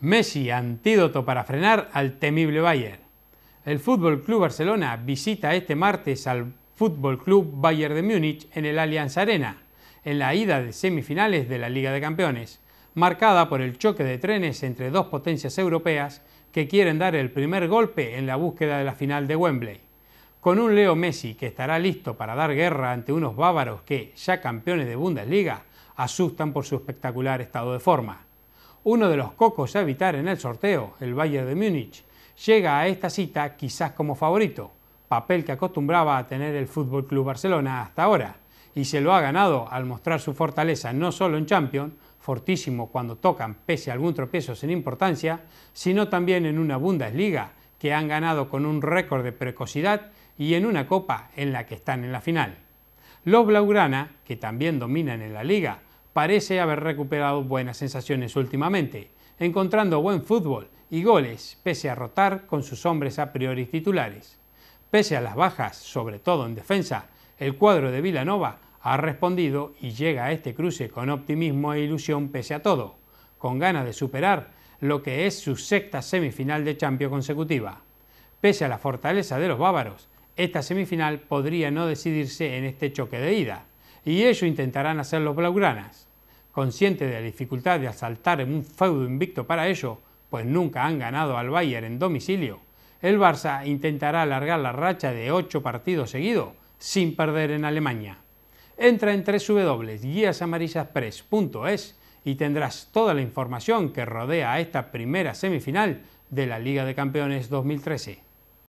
Messi, antídoto para frenar al temible Bayern. El Fútbol Club Barcelona visita este martes al Fútbol Club Bayern de Múnich en el Allianz Arena, en la ida de semifinales de la Liga de Campeones, marcada por el choque de trenes entre dos potencias europeas que quieren dar el primer golpe en la búsqueda de la final de Wembley. Con un Leo Messi que estará listo para dar guerra ante unos bávaros que, ya campeones de Bundesliga, asustan por su espectacular estado de forma uno de los cocos a evitar en el sorteo, el Bayern de Múnich, llega a esta cita quizás como favorito, papel que acostumbraba a tener el Fútbol Club Barcelona hasta ahora, y se lo ha ganado al mostrar su fortaleza no solo en Champions, fortísimo cuando tocan pese a algún tropiezo sin importancia, sino también en una Bundesliga que han ganado con un récord de precocidad y en una copa en la que están en la final. Los Blaugrana, que también dominan en la liga parece haber recuperado buenas sensaciones últimamente, encontrando buen fútbol y goles, pese a rotar con sus hombres a priori titulares. Pese a las bajas, sobre todo en defensa, el cuadro de Vilanova ha respondido y llega a este cruce con optimismo e ilusión pese a todo, con ganas de superar lo que es su sexta semifinal de Champions consecutiva. Pese a la fortaleza de los bávaros, esta semifinal podría no decidirse en este choque de ida, y ello intentarán hacer los blaugranas. Consciente de la dificultad de asaltar en un feudo invicto para ello, pues nunca han ganado al Bayern en domicilio, el Barça intentará alargar la racha de ocho partidos seguidos sin perder en Alemania. Entra en www.guiasamarillaspress.es y tendrás toda la información que rodea a esta primera semifinal de la Liga de Campeones 2013.